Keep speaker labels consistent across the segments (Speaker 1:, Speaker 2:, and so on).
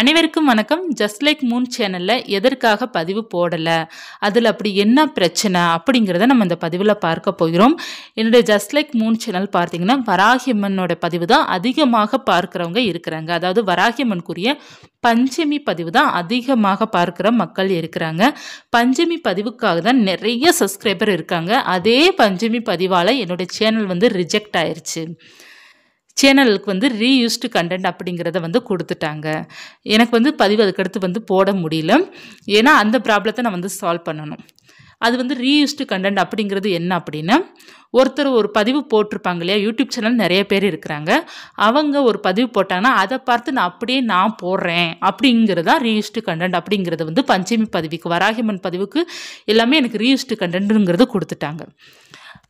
Speaker 1: அனைவருக்கும் வணக்கம் just like Moon சேனலில் எதற்காக பதிவு போடலை அதில் அப்படி என்ன பிரச்சனை அப்படிங்கிறத நம்ம இந்த பதிவில் பார்க்க போகிறோம் என்னுடைய ஜஸ்ட் லைக் மூன் சேனல் பார்த்தீங்கன்னா வராகியம்மனோட பதிவு தான் அதிகமாக பார்க்குறவங்க இருக்கிறாங்க அதாவது வராகியம்மனுக்குரிய பஞ்சமி பதிவு தான் அதிகமாக பார்க்குற மக்கள் இருக்கிறாங்க பஞ்சமி பதிவுக்காக தான் நிறைய சப்ஸ்கிரைபர் இருக்காங்க அதே பஞ்சமி பதிவால் என்னுடைய சேனல் வந்து ரிஜெக்ட் ஆயிடுச்சு சேனலுக்கு வந்து ரீயூஸ்டு கண்டென்ட் அப்படிங்கிறத வந்து கொடுத்துட்டாங்க எனக்கு வந்து பதிவு அதுக்கடுத்து வந்து போட முடியல ஏன்னா அந்த ப்ராப்ளத்தை நான் வந்து சால்வ் பண்ணணும் அது வந்து ரீயூஸ்டு கண்டென்ட் அப்படிங்கிறது என்ன அப்படின்னா ஒருத்தர் ஒரு பதிவு போட்டிருப்பாங்க இல்லையா யூடியூப் சேனல் நிறைய பேர் இருக்கிறாங்க அவங்க ஒரு பதிவு போட்டாங்கன்னா அதை பார்த்து நான் அப்படியே நான் போடுறேன் அப்படிங்கிறதா ரீயூஸ்டு கண்டென்ட் அப்படிங்கிறது வந்து பஞ்சமி பதிவுக்கு வராகிமன் பதிவுக்கு எல்லாமே எனக்கு ரீயூஸ்டு கண்டென்ட்டுங்கிறது கொடுத்துட்டாங்க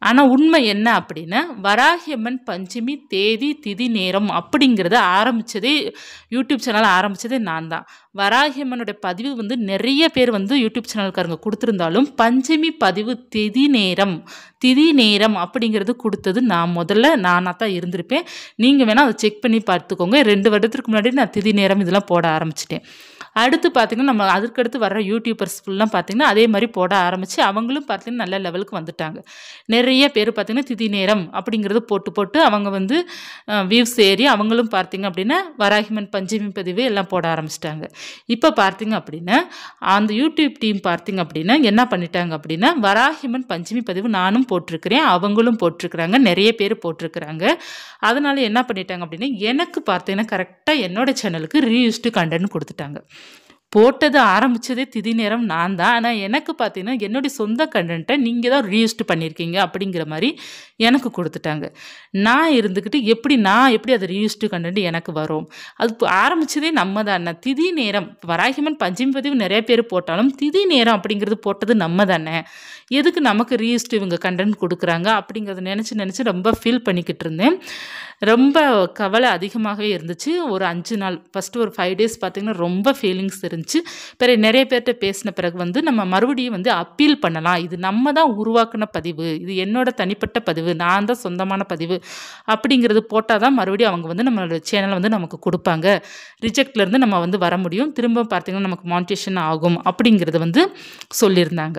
Speaker 1: ஆனால் உண்மை என்ன அப்படின்னா வராகியம்மன் பஞ்சமி தேதி திதி நேரம் அப்படிங்கிறத ஆரம்பித்ததே யூடியூப் சேனல் ஆரம்பித்ததே நான் தான் வராகியம்மனுடைய பதிவு வந்து நிறைய பேர் வந்து யூடியூப் சேனல்காரங்க கொடுத்துருந்தாலும் பஞ்சமி பதிவு திதி நேரம் திதி நேரம் அப்படிங்கிறது கொடுத்தது நான் முதல்ல நானாக தான் இருந்திருப்பேன் நீங்கள் வேணால் அதை செக் பண்ணி பார்த்துக்கோங்க ரெண்டு வருடத்துக்கு முன்னாடி நான் திதி நேரம் இதெல்லாம் போட ஆரம்பிச்சிட்டேன் அடுத்து பார்த்திங்கன்னா நம்ம அதுக்கடுத்து வர யூடியூபர்ஸ் ஃபுல்லாம் பார்த்திங்கன்னா அதே மாதிரி போட ஆரம்பித்து அவங்களும் பார்த்திங்கன்னா நல்ல லெவலுக்கு வந்துட்டாங்க நிறைய பேர் பார்த்திங்கன்னா திதி நேரம் அப்படிங்கிறது போட்டு போட்டு அவங்க வந்து வியூஸ் ஏறி அவங்களும் பார்த்திங்க அப்படின்னா வராகிமன் பஞ்சமி பதிவு எல்லாம் போட ஆரம்பிச்சிட்டாங்க இப்போ பார்த்திங்க அப்படின்னா அந்த யூடியூப் டீம் பார்த்திங்க அப்படின்னா என்ன பண்ணிட்டாங்க அப்படின்னா வராகிமன் பஞ்சமி பதிவு நானும் போட்டிருக்கிறேன் அவங்களும் போட்டிருக்கிறாங்க நிறைய பேர் போட்டிருக்கிறாங்க அதனால் என்ன பண்ணிட்டாங்க அப்படின்னா எனக்கு பார்த்தீங்கன்னா கரெக்டாக என்னோடய சேனலுக்கு ரீயூஸ்டு கண்டென்ட் கொடுத்துட்டாங்க போட்டது ஆரம்பித்ததே திதி நேரம் நான் தான் ஆனால் எனக்கு பார்த்தீங்கன்னா என்னுடைய சொந்த கண்டென்ட்டை நீங்கள் தான் ரீயூஸ்ட் பண்ணியிருக்கீங்க அப்படிங்கிற மாதிரி எனக்கு கொடுத்துட்டாங்க நான் இருந்துக்கிட்டு எப்படி நான் எப்படி அது ரீயூஸ்டு கண்டென்ட் எனக்கு வரும் அது ஆரம்பித்ததே நம்ம தானே திதி நேரம் வராகிமன் பஞ்சமி பதிவு நிறைய பேர் போட்டாலும் திதி நேரம் அப்படிங்கிறது போட்டது நம்ம தானே எதுக்கு நமக்கு ரீயூஸ்ட் இவங்க கண்டென்ட் கொடுக்குறாங்க அப்படிங்கிறத நினச்சி நினச்சி ரொம்ப ஃபீல் பண்ணிக்கிட்டு இருந்தேன் ரொம்ப கவலை அதிகமாகவே இருந்துச்சு ஒரு அஞ்சு நாள் ஃபஸ்ட்டு ஒரு ஃபைவ் டேஸ் பார்த்திங்கன்னா ரொம்ப ஃபீலிங்ஸ் இருந்துச்சு இருந்துச்சு பிறகு நிறைய பேர்கிட்ட பேசின பிறகு வந்து நம்ம மறுபடியும் வந்து அப்பீல் பண்ணலாம் இது நம்ம தான் உருவாக்கின பதிவு இது என்னோட தனிப்பட்ட பதிவு நான் தான் சொந்தமான பதிவு அப்படிங்கிறது போட்டால் தான் மறுபடியும் அவங்க வந்து நம்மளோட சேனலை வந்து நமக்கு கொடுப்பாங்க ரிஜெக்ட்லேருந்து நம்ம வந்து வர முடியும் திரும்ப பார்த்திங்கன்னா நமக்கு மான்டேஷன் ஆகும் அப்படிங்கிறது வந்து சொல்லியிருந்தாங்க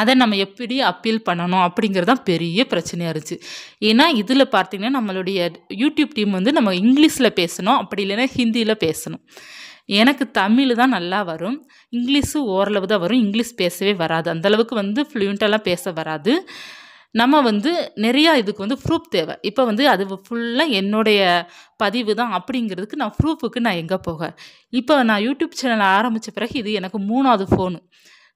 Speaker 1: அதை நம்ம எப்படி அப்பீல் பண்ணணும் அப்படிங்கிறது தான் பெரிய பிரச்சனையாக இருந்துச்சு ஏன்னா இதில் பார்த்திங்கன்னா நம்மளுடைய யூடியூப் டீம் வந்து நம்ம இங்கிலீஷில் பேசணும் அப்படி இல்லைன்னா ஹிந்தியில் பேசணும் எனக்கு தமிழ் தான் நல்லா வரும் இங்கிலீஷும் ஓரளவு தான் வரும் இங்கிலீஷ் பேசவே வராது அந்தளவுக்கு வந்து ஃப்ளூயண்ட்டெல்லாம் பேச வராது நம்ம வந்து நிறையா இதுக்கு வந்து ப்ரூஃப் தேவை இப்போ வந்து அது ஃபுல்லாக என்னுடைய பதிவு தான் அப்படிங்கிறதுக்கு நான் ப்ரூஃபுக்கு நான் எங்கே போக இப்போ நான் யூடியூப் சேனல் ஆரம்பித்த பிறகு இது எனக்கு மூணாவது ஃபோனு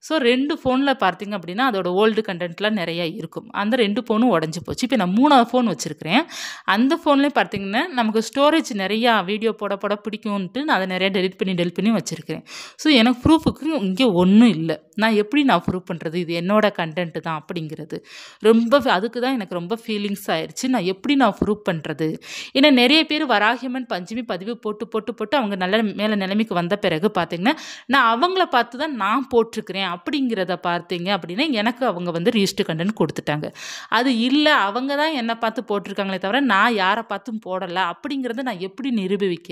Speaker 1: ஸோ ரெண்டு ஃபோனில் பார்த்திங்க அப்படின்னா அதோட ஓல்டு கண்டென்ட்லாம் நிறையா இருக்கும் அந்த ரெண்டு ஃபோனும் உடஞ்சி போச்சு இப்போ நான் மூணாவது ஃபோன் வச்சுருக்கிறேன் அந்த ஃபோன்லேயே பார்த்திங்கன்னா நமக்கு ஸ்டோரேஜ் நிறையா வீடியோ போட போட பிடிக்கும்ன்ட்டு நான் அதை நிறையா டெலிட் பண்ணி டெலிட் பண்ணி வச்சுருக்கிறேன் ஸோ எனக்கு ப்ரூஃபுக்கு இங்கே ஒன்றும் இல்லை நான் எப்படி நான் ப்ரூவ் பண்ணுறது இது என்னோடய கண்டென்ட் தான் அப்படிங்கிறது ரொம்ப அதுக்கு தான் எனக்கு ரொம்ப ஃபீலிங்ஸ் ஆயிடுச்சு நான் எப்படி நான் ப்ரூவ் பண்ணுறது ஏன்னா நிறைய பேர் வராகிமன் பஞ்சமி பதிவு போட்டு போட்டு போட்டு அவங்க நல்ல மேலே நிலைமைக்கு வந்த பிறகு பார்த்திங்கன்னா நான் அவங்கள பார்த்து தான் நான் போட்டிருக்கிறேன் அப்படிங்கிறத பார்த்தீங்க அப்படின்னா எனக்கு அவங்க வந்து ரீஸ்ட் கண்டென்ட் கொடுத்துட்டாங்க அது இல்லை அவங்க தான் என்னை பார்த்து போட்டிருக்காங்களே தவிர நான் யாரை பார்த்தும் போடலை அப்படிங்கிறத நான் எப்படி நிரூபிக்க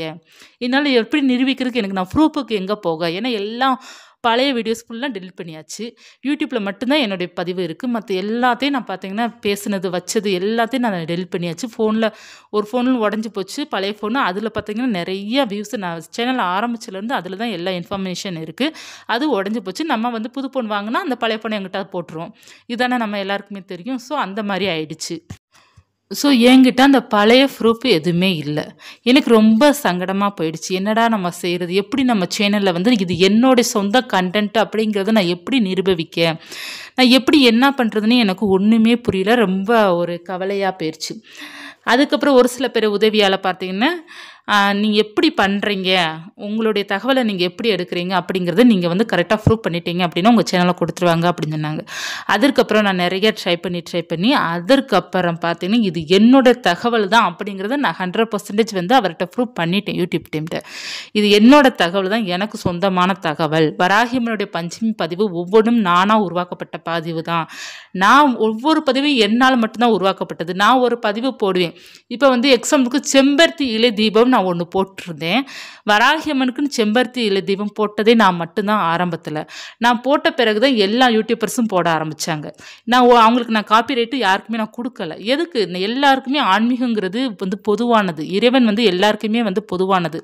Speaker 1: என்னால் எப்படி நிரூபிக்கிறதுக்கு எனக்கு நான் ப்ரூஃபுக்கு எங்கே போக ஏன்னா எல்லாம் பழைய வீடியோஸ் ஃபுல்லாக டெலிட் பண்ணியாச்சு யூடியூப்பில் மட்டும்தான் என்னுடைய பதிவு இருக்குது மற்ற எல்லாத்தையும் நான் பார்த்தீங்கன்னா பேசுனது வச்சது எல்லாத்தையும் நான் டெலிட் பண்ணியாச்சு ஃபோனில் ஒரு ஃபோனில் உடஞ்சி போச்சு பழைய ஃபோனு அதில் பார்த்தீங்கன்னா நிறைய வியூஸ் நான் சேனல் ஆரம்பிச்சிலேருந்து அதில் தான் எல்லா இன்ஃபர்மேஷன் இருக்குது அது உடஞ்சி போச்சு நம்ம வந்து புது ஃபோன் வாங்கினா அந்த பழைய ஃபோனை எங்கிட்ட போட்டுருவோம் இதானே நம்ம எல்லாருக்குமே தெரியும் ஸோ அந்த மாதிரி ஆயிடுச்சு ஸோ என்கிட்ட அந்த பழைய ப்ரூஃப் எதுவுமே இல்லை எனக்கு ரொம்ப சங்கடமாக போயிடுச்சு என்னடா நம்ம செய்கிறது எப்படி நம்ம சேனலில் வந்து இது என்னோடய சொந்த கண்டென்ட் அப்படிங்கிறத நான் எப்படி நிரூபிக்க நான் எப்படி என்ன பண்ணுறதுன்னு எனக்கு ஒன்றுமே புரியல ரொம்ப ஒரு கவலையாக போயிடுச்சு அதுக்கப்புறம் ஒரு சில பேர் உதவியால் பார்த்திங்கன்னா நீங்கள் எப்படி பண்ணுறீங்க உங்களுடைய தகவலை நீங்கள் எப்படி எடுக்கிறீங்க அப்படிங்கிறத நீங்கள் வந்து கரெக்டாக ப்ரூவ் பண்ணிட்டீங்க அப்படின்னா உங்கள் சேனலை கொடுத்துருவாங்க அப்படின்னு சொன்னாங்க அதற்கப்புறம் நான் நிறைய ட்ரை பண்ணி ட்ரை பண்ணி அதற்கப்புறம் பார்த்தீங்கன்னா இது என்னோட தகவல் தான் அப்படிங்கிறத நான் ஹண்ட்ரட் பர்சன்டேஜ் வந்து அவர்கிட்ட ப்ரூவ் பண்ணிட்டேன் யூடியூப் டீம்கிட்ட இது என்னோடய தகவல் தான் எனக்கு சொந்தமான தகவல் வராகிமனுடைய பஞ்சமி பதிவு ஒவ்வொன்றும் நானாக உருவாக்கப்பட்ட பதிவு தான் நான் ஒவ்வொரு பதிவும் என்னால் மட்டும்தான் உருவாக்கப்பட்டது நான் ஒரு பதிவு போடுவேன் இப்போ வந்து எக்ஸாம்பிளுக்கு செம்பருத்தி இலை தீபம் நான் ஒன்று போட்டிருந்தேன் வராகியம்மனுக்குன்னு செம்பருத்தி இல்லை தீபம் போட்டதே நான் மட்டும்தான் ஆரம்பத்தில் நான் போட்ட பிறகு தான் எல்லா யூடியூபர்ஸும் போட ஆரம்பித்தாங்க நான் அவங்களுக்கு நான் காப்பி ரைட்டு யாருக்குமே நான் கொடுக்கல எதுக்கு எல்லாருக்குமே ஆன்மீகங்கிறது வந்து பொதுவானது இறைவன் வந்து எல்லாருக்குமே வந்து பொதுவானது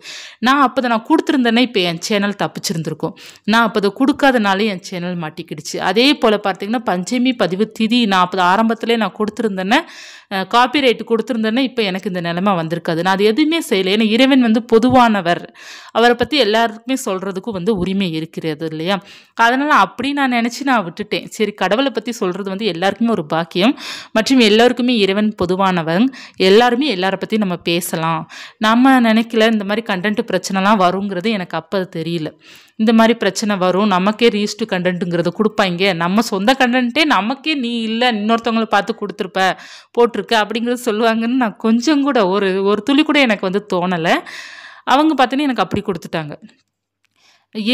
Speaker 1: நான் அப்போ நான் கொடுத்துருந்தேனே இப்போ என் சேனல் தப்பிச்சிருந்துருக்கும் நான் அப்போ அதை கொடுக்காதனாலே என் சேனல் மாட்டிக்கிடுச்சு அதே போல் பார்த்தீங்கன்னா பஞ்சமி பதிவு திதி நான் அப்போ ஆரம்பத்திலே நான் கொடுத்துருந்தேனே காப்பிரைட் கொடுத்துருந்தேன்னா இப்போ எனக்கு இந்த நிலைமை வந்திருக்காது நான் அது எதுவுமே செய்யலை ஏன்னா இறைவன் வந்து பொதுவானவர் அவரை பற்றி எல்லாருக்குமே சொல்கிறதுக்கும் வந்து உரிமை இருக்கிறது இல்லையா அதனால் அப்படி நான் நினச்சி நான் விட்டுட்டேன் சரி கடவுளை பற்றி சொல்கிறது வந்து எல்லாருக்குமே ஒரு பாக்கியம் மற்றும் எல்லாருக்குமே இறைவன் பொதுவானவன் எல்லாருமே எல்லாரை பற்றி நம்ம பேசலாம் நம்ம நினைக்கல இந்த மாதிரி கண்டென்ட் பிரச்சனைலாம் வருங்கிறது எனக்கு அப்போ தெரியல இந்த மாதிரி பிரச்சனை வரும் நமக்கே ரீஸ்டு கண்டென்ட்டுங்கிறத கொடுப்பாங்க நம்ம சொந்த கண்டென்ட்டே நமக்கே நீ இல்லை இன்னொருத்தவங்களை பார்த்து கொடுத்துருப்ப போட்டு இருக்குது அப்படிங்கிறது சொல்லுவாங்கன்னு நான் கொஞ்சம் கூட ஒரு ஒரு துளி கூட எனக்கு வந்து தோணலை அவங்க பார்த்தீங்கன்னா எனக்கு அப்படி கொடுத்துட்டாங்க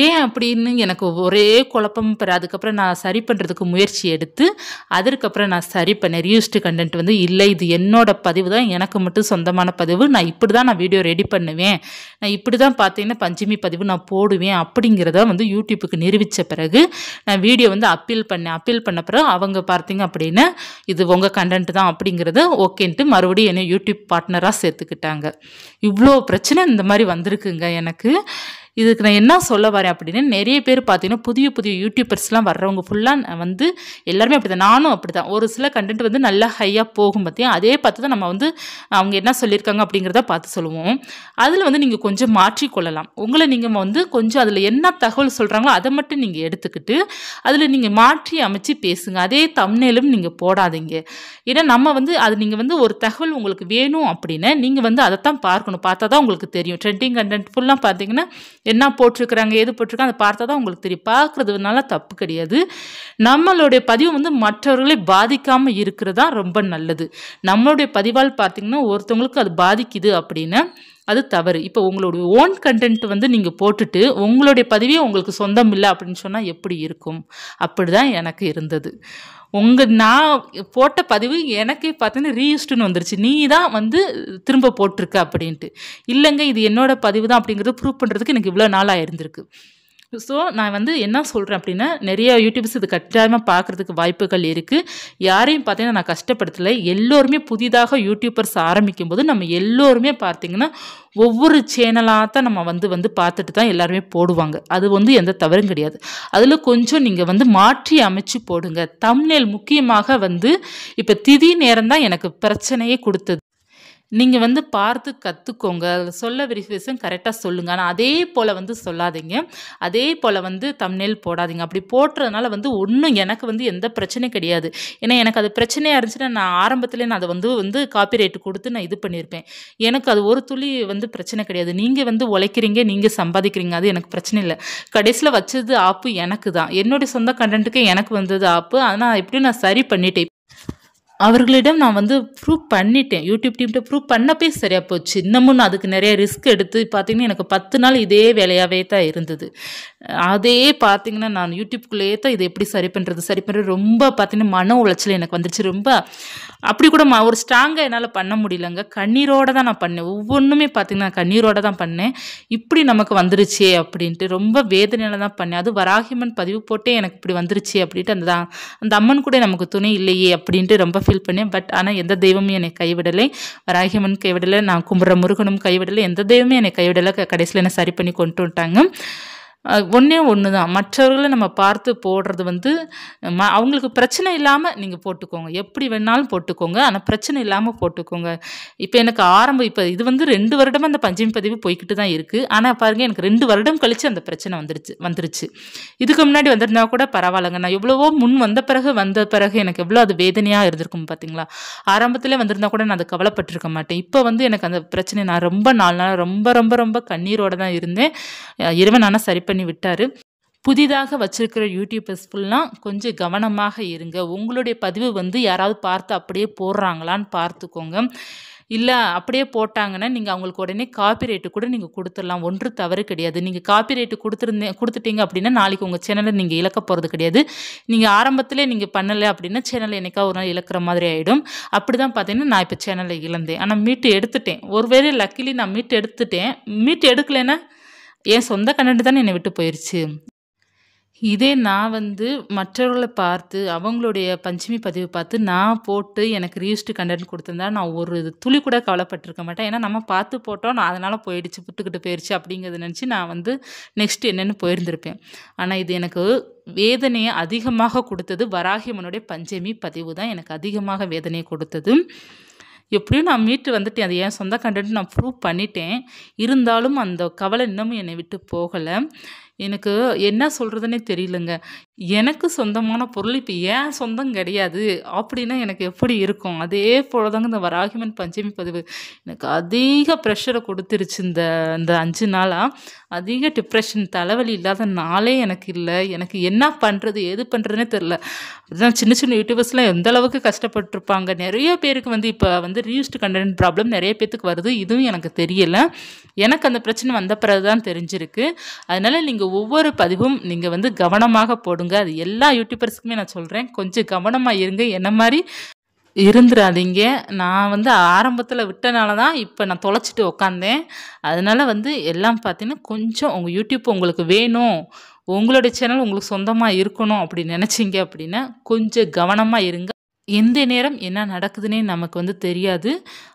Speaker 1: ஏன் அப்படின்னு எனக்கு ஒரே குழப்பம் பெற அதுக்கப்புறம் நான் சரி பண்ணுறதுக்கு முயற்சி எடுத்து அதற்கப்புறம் நான் சரி பண்ணேன் ரியூஸ்டு கண்டென்ட் வந்து இல்லை இது என்னோடய பதிவு தான் எனக்கு மட்டும் சொந்தமான பதிவு நான் இப்படி தான் நான் வீடியோ ரெடி பண்ணுவேன் நான் இப்படி தான் பார்த்தீங்கன்னா பஞ்சமி பதிவு நான் போடுவேன் அப்படிங்கிறத வந்து யூடியூப்புக்கு நிரூபித்த பிறகு நான் வீடியோ வந்து அப்பீல் பண்ணேன் அப்பீல் பண்ண பிறகு அவங்க பார்த்தீங்க அப்படின்னு இது உங்கள் கண்டென்ட் தான் அப்படிங்கிறத ஓகேன்ட்டு மறுபடியும் என்னை யூடியூப் பார்ட்னராக சேர்த்துக்கிட்டாங்க இவ்வளோ பிரச்சனை இந்த மாதிரி வந்திருக்குங்க எனக்கு இதுக்கு நான் என்ன சொல்ல வரேன் அப்படின்னு நிறைய பேர் பார்த்தீங்கன்னா புதிய புதிய யூடியூபர்ஸ்லாம் வர்றவங்க ஃபுல்லாக வந்து எல்லாருமே அப்படி தான் நானும் அப்படி தான் ஒரு சில கண்டென்ட் வந்து நல்லா ஹையாக போகும் பார்த்தியும் அதே பார்த்து தான் நம்ம வந்து அவங்க என்ன சொல்லியிருக்காங்க அப்படிங்கிறத பார்த்து சொல்லுவோம் அதில் வந்து நீங்கள் கொஞ்சம் மாற்றிக்கொள்ளலாம் உங்களை நீங்கள் வந்து கொஞ்சம் அதில் என்ன தகவல் சொல்கிறாங்களோ அதை மட்டும் நீங்கள் எடுத்துக்கிட்டு அதில் நீங்கள் மாற்றி அமைச்சு பேசுங்க அதே தம்னேலும் நீங்கள் போடாதீங்க ஏன்னா நம்ம வந்து அது நீங்கள் வந்து ஒரு தகவல் உங்களுக்கு வேணும் அப்படின்னு நீங்கள் வந்து அதைத்தான் பார்க்கணும் பார்த்தா தான் உங்களுக்கு தெரியும் ட்ரெண்டிங் கண்டென்ட் ஃபுல்லாக பார்த்தீங்கன்னா என்ன போட்டிருக்கிறாங்க எது போட்டிருக்காங்க அதை பார்த்தா தான் உங்களுக்கு தெரியும் பார்க்குறதுனால தப்பு கிடையாது நம்மளுடைய பதிவு வந்து மற்றவர்களை பாதிக்காமல் இருக்கிறது தான் ரொம்ப நல்லது நம்மளுடைய பதிவால் பார்த்திங்கன்னா ஒருத்தவங்களுக்கு அது பாதிக்குது அப்படின்னா அது தவறு இப்போ உங்களுடைய ஓன் கண்டென்ட் வந்து நீங்கள் போட்டுட்டு உங்களுடைய பதிவே உங்களுக்கு சொந்தம் இல்லை அப்படின்னு சொன்னால் எப்படி இருக்கும் அப்படி தான் எனக்கு இருந்தது உங்கள் நான் போட்ட பதிவு எனக்கே பார்த்தோன்னா ரீயூஸ்டுன்னு வந்துருச்சு நீ தான் வந்து திரும்ப போட்டிருக்க அப்படின்ட்டு இல்லைங்க இது என்னோடய பதிவு தான் அப்படிங்கிறது ப்ரூவ் பண்ணுறதுக்கு எனக்கு இவ்வளோ நாள் இருந்திருக்கு ஸோ நான் வந்து என்ன சொல்கிறேன் அப்படின்னா நிறைய யூடியூப்ஸ் இது கட்டாயமாக பார்க்குறதுக்கு வாய்ப்புகள் இருக்குது யாரையும் பார்த்தீங்கன்னா நான் கஷ்டப்படுத்தலை எல்லோருமே புதிதாக யூடியூபர்ஸ் ஆரம்பிக்கும் போது நம்ம எல்லோருமே பார்த்திங்கன்னா ஒவ்வொரு சேனலாக தான் நம்ம வந்து வந்து பார்த்துட்டு தான் எல்லாருமே போடுவாங்க அது வந்து எந்த தவறும் கிடையாது அதில் கொஞ்சம் நீங்கள் வந்து மாற்றி அமைச்சு போடுங்க தமிழில் முக்கியமாக வந்து இப்போ திதி நேரம் தான் எனக்கு பிரச்சனையே கொடுத்தது நீங்கள் வந்து பார்த்து கற்றுக்கோங்க சொல்ல விஷயம் கரெக்டாக சொல்லுங்கள் ஆனால் அதே போல் வந்து சொல்லாதீங்க அதே போல் வந்து தமிழ் போடாதீங்க அப்படி போட்டுறதுனால வந்து ஒன்றும் எனக்கு வந்து எந்த பிரச்சனையும் கிடையாது ஏன்னா எனக்கு அது பிரச்சனையாக இருந்துச்சுன்னா நான் ஆரம்பத்துலேயே நான் அதை வந்து வந்து காப்பி ரேட்டு கொடுத்து நான் இது பண்ணியிருப்பேன் எனக்கு அது ஒரு துளி வந்து பிரச்சனை கிடையாது நீங்கள் வந்து உழைக்கிறீங்க நீங்கள் சம்பாதிக்கிறீங்க அது எனக்கு பிரச்சனை இல்லை கடைசியில் வச்சது ஆப்பு எனக்கு தான் என்னுடைய சொந்த கண்டென்ட்டுக்கு எனக்கு வந்தது ஆப்பு ஆனால் எப்படியும் நான் சரி பண்ணிட்டேன் அவர்களிடம் நான் வந்து ப்ரூவ் பண்ணிட்டேன் யூடியூப் டீம்கிட்ட ப்ரூவ் பண்ணப்பே சரியாக போச்சு இன்னமும் நான் அதுக்கு நிறைய ரிஸ்க் எடுத்து பார்த்திங்கன்னா எனக்கு பத்து நாள் இதே வேலையாகவே தான் இருந்தது அதே பார்த்தீங்கன்னா நான் யூடியூப்குள்ளேயே தான் இதை எப்படி சரி பண்ணுறது சரி பண்ணுறது ரொம்ப பார்த்தீங்கன்னா மன உளைச்சல் எனக்கு வந்துருச்சு ரொம்ப அப்படி கூட ஒரு ஸ்ட்ராங்காக என்னால் பண்ண முடியலங்க கண்ணீரோடு தான் நான் பண்ணேன் ஒவ்வொன்றுமே பார்த்தீங்கன்னா கண்ணீரோடு தான் பண்ணேன் இப்படி நமக்கு வந்துருச்சே அப்படின்ட்டு ரொம்ப வேதனையில் தான் பண்ணேன் அது வராகிமன் பதிவு போட்டே எனக்கு இப்படி வந்துருச்சு அப்படின்ட்டு அந்த அந்த அம்மன் கூட நமக்கு துணை இல்லையே அப்படின்ட்டு ரொம்ப ஃபீல் பண்ணேன் பட் ஆனால் எந்த தெய்வமும் என்னை கைவிடலை வராகிமன் கைவிடலை நான் கும்புற முருகனும் கைவிடலை எந்த தெய்வமும் என்னை கைவிடலை கடைசியில் என்னை சரி பண்ணி கொண்டு வந்துட்டாங்க ஒன்றே ஒன்று தான் மற்றவர்களை நம்ம பார்த்து போடுறது வந்து ம அவங்களுக்கு பிரச்சனை இல்லாமல் நீங்கள் போட்டுக்கோங்க எப்படி வேணாலும் போட்டுக்கோங்க ஆனால் பிரச்சனை இல்லாமல் போட்டுக்கோங்க இப்போ எனக்கு ஆரம்பம் இப்போ இது வந்து ரெண்டு வருடமும் அந்த பஞ்சமி பதிவு போய்கிட்டு தான் இருக்குது ஆனால் பாருங்கள் எனக்கு ரெண்டு வருடம் கழித்து அந்த பிரச்சனை வந்துருச்சு வந்துருச்சு இதுக்கு முன்னாடி வந்திருந்தா கூட பரவாயில்லைங்க நான் எவ்வளவோ முன் வந்த பிறகு வந்த பிறகு எனக்கு எவ்வளோ அது வேதனையாக இருந்திருக்கும் பார்த்தீங்களா ஆரம்பத்தில் வந்திருந்தா கூட நான் அது கவலைப்பட்டிருக்க மாட்டேன் இப்போ வந்து எனக்கு அந்த பிரச்சனை நான் ரொம்ப நாலு நாள் ரொம்ப ரொம்ப ரொம்ப கண்ணீரோடு தான் இருந்தேன் இரவு நானும் சரி பண்ணி பண்ணி விட்டார் புதிதாக வச்சுருக்கிற யூடியூபர்ஸ் ஃபுல்லாம் கொஞ்சம் கவனமாக இருங்க உங்களுடைய பதிவு வந்து யாராவது பார்த்து அப்படியே போடுறாங்களான்னு பார்த்துக்கோங்க இல்லை அப்படியே போட்டாங்கன்னா நீங்கள் அவங்களுக்கு உடனே காப்பி ரேட்டு கூட நீங்கள் கொடுத்துடலாம் ஒன்று தவறு கிடையாது நீங்கள் காப்பி ரேட்டு கொடுத்துருந்தேன் கொடுத்துட்டீங்க அப்படின்னா நாளைக்கு உங்கள் சேனலை நீங்கள் இழக்க போகிறது கிடையாது நீங்கள் ஆரம்பத்திலே நீங்கள் பண்ணலை அப்படின்னா சேனலை என்னைக்கா ஒரு நாள் இழக்கிற மாதிரி ஆகிடும் அப்படி தான் பார்த்தீங்கன்னா நான் இப்போ சேனலை இழந்தேன் ஆனால் மீட்டு எடுத்துட்டேன் ஒருவேளை லக்கிலி நான் மீட்டு எடுத்துட்டேன் மீட்டு எடுக்கலைன்னா என் சொந்த கண்ணாடி தானே என்னை விட்டு போயிடுச்சு இதே நான் வந்து மற்றவர்களை பார்த்து அவங்களுடைய பஞ்சமி பதிவு பார்த்து நான் போட்டு எனக்கு ரீஸ்ட்டு கண்டென்ட் கொடுத்துருந்தா நான் ஒரு துளி கூட கவலைப்பட்டிருக்க மாட்டேன் ஏன்னா நம்ம பார்த்து போட்டோம் நான் அதனால் போயிடுச்சு புட்டுக்கிட்டு போயிடுச்சு அப்படிங்கிறத நினச்சி நான் வந்து நெக்ஸ்ட் என்னென்னு போயிருந்திருப்பேன் ஆனால் இது எனக்கு வேதனையை அதிகமாக கொடுத்தது வராகியம்மனுடைய பஞ்சமி பதிவு தான் எனக்கு அதிகமாக வேதனையை கொடுத்தது எப்படியும் நான் மீட்டு வந்துட்டேன் அதை என் சொந்த கண்டென்ட் நான் ப்ரூவ் பண்ணிட்டேன் இருந்தாலும் அந்த கவலை இன்னமும் என்னை விட்டு போகலை எனக்கு என்ன சொல்கிறதுனே தெரியலங்க எனக்கு சொந்தமான பொருள் இப்போ ஏன் சொந்தம் கிடையாது அப்படின்னா எனக்கு எப்படி இருக்கும் அதே போல தாங்க இந்த வராகிமன் பஞ்சமி பதிவு எனக்கு அதிக ப்ரெஷரை கொடுத்துருச்சு இந்த இந்த அஞ்சு நாளாக அதிக டிப்ரெஷன் தலைவலி இல்லாத நாளே எனக்கு இல்லை எனக்கு என்ன பண்ணுறது எது பண்ணுறதுனே தெரில அதுதான் சின்ன சின்ன யூடியூபர்ஸ்லாம் எந்த அளவுக்கு கஷ்டப்பட்டுருப்பாங்க நிறைய பேருக்கு வந்து இப்போ வந்து ரீயூஸ்டு கண்டென்ட் ப்ராப்ளம் நிறைய பேத்துக்கு வருது இதுவும் எனக்கு தெரியலை எனக்கு அந்த பிரச்சனை வந்த பிறகு தான் தெரிஞ்சிருக்கு அதனால் நீங்கள் ஒவ்வொரு பதிவும் நீங்கள் வந்து கவனமாக போடுங்க சொல்லுங்க அது எல்லா யூடியூபர்ஸுக்குமே நான் சொல்கிறேன் கொஞ்சம் கவனமாக இருங்க என்ன மாதிரி இருந்துடாதீங்க நான் வந்து ஆரம்பத்தில் விட்டனால தான் இப்போ நான் தொலைச்சிட்டு உக்காந்தேன் அதனால் வந்து எல்லாம் பார்த்தீங்கன்னா கொஞ்சம் உங்கள் யூடியூப் உங்களுக்கு வேணும் உங்களுடைய சேனல் உங்களுக்கு சொந்தமாக இருக்கணும் அப்படி நினச்சிங்க அப்படின்னா கொஞ்சம் கவனமாக இருங்க எந்த நேரம் என்ன நடக்குதுன்னே நமக்கு வந்து தெரியாது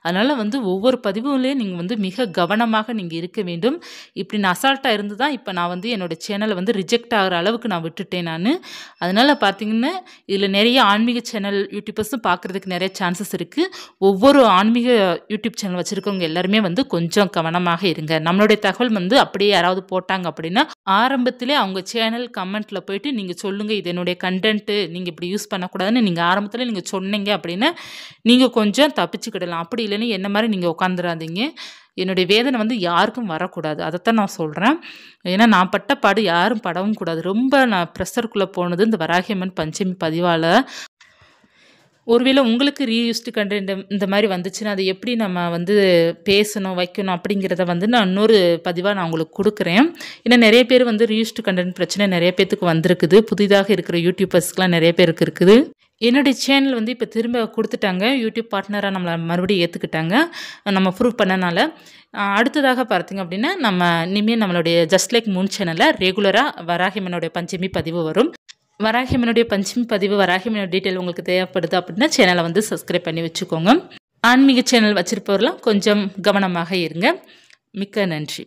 Speaker 1: அதனால் வந்து ஒவ்வொரு பதிவுலேயும் நீங்கள் வந்து மிக கவனமாக நீங்கள் இருக்க வேண்டும் இப்படி நான் அசால்ட்டாக இருந்து தான் இப்போ நான் வந்து என்னோடய சேனலை வந்து ரிஜெக்ட் ஆகிற அளவுக்கு நான் விட்டுட்டேன் நான் அதனால் பார்த்திங்கன்னா இதில் நிறைய ஆன்மீக சேனல் யூடியூபர்ஸும் பார்க்குறதுக்கு நிறைய சான்சஸ் இருக்குது ஒவ்வொரு ஆன்மீக யூடியூப் சேனல் வச்சுருக்கவங்க எல்லாருமே வந்து கொஞ்சம் கவனமாக இருங்க நம்மளுடைய தகவல் வந்து அப்படியே யாராவது போட்டாங்க அப்படின்னா ஆரம்பத்திலே அவங்க சேனல் கமெண்ட்டில் போயிட்டு நீங்கள் சொல்லுங்கள் இது என்னுடைய கண்டென்ட்டு நீங்கள் இப்படி யூஸ் பண்ணக்கூடாதுன்னு நீங்கள் ஆரம்பத்தில் நீங்கள் நீங்கள் சொன்னீங்க அப்படின்னா நீங்கள் கொஞ்சம் தப்பிச்சுக்கிடலாம் அப்படி இல்லைன்னு என்ன மாதிரி நீங்கள் உட்காந்துடாதீங்க என்னுடைய வேதனை வந்து யாருக்கும் வரக்கூடாது அதைத்தான் நான் சொல்கிறேன் ஏன்னா நான் பட்ட பாடு யாரும் படவும் கூடாது ரொம்ப நான் ப்ரெஷருக்குள்ளே போனது இந்த வராகியம்மன் பஞ்சமி பதிவால் ஒருவேளை உங்களுக்கு ரீயூஸ்டு கண்டென்ட் இந்த மாதிரி வந்துச்சுன்னா அதை எப்படி நம்ம வந்து பேசணும் வைக்கணும் அப்படிங்கிறத வந்து நான் இன்னொரு பதிவாக நான் உங்களுக்கு கொடுக்குறேன் ஏன்னா நிறைய பேர் வந்து ரீயூஸ்டு கண்டென்ட் பிரச்சனை நிறைய பேர்த்துக்கு வந்திருக்குது புதிதாக இருக்கிற யூடியூபர்ஸ்க்கெலாம் நிறைய பேருக்கு இருக்குது என்னுடைய சேனல் வந்து இப்போ திரும்ப கொடுத்துட்டாங்க யூடியூப் பார்ட்னராக நம்மளை மறுபடியும் ஏற்றுக்கிட்டாங்க நம்ம ப்ரூவ் பண்ணனால அடுத்ததாக பார்த்திங்க அப்படின்னா நம்ம இனிமேல் நம்மளுடைய ஜஸ்ட் லைக் மூன் சேனலில் ரெகுலராக வராகிமனுடைய பஞ்சமி பதிவு வரும் வராகிமனுடைய பஞ்சமி பதிவு வராகிமனோட டீட்டெயில் உங்களுக்கு தேவைப்படுது அப்படின்னா சேனலை வந்து சப்ஸ்கிரைப் பண்ணி வச்சுக்கோங்க ஆன்மீக சேனல் வச்சுருப்பவரெலாம் கொஞ்சம் கவனமாக இருங்க மிக்க நன்றி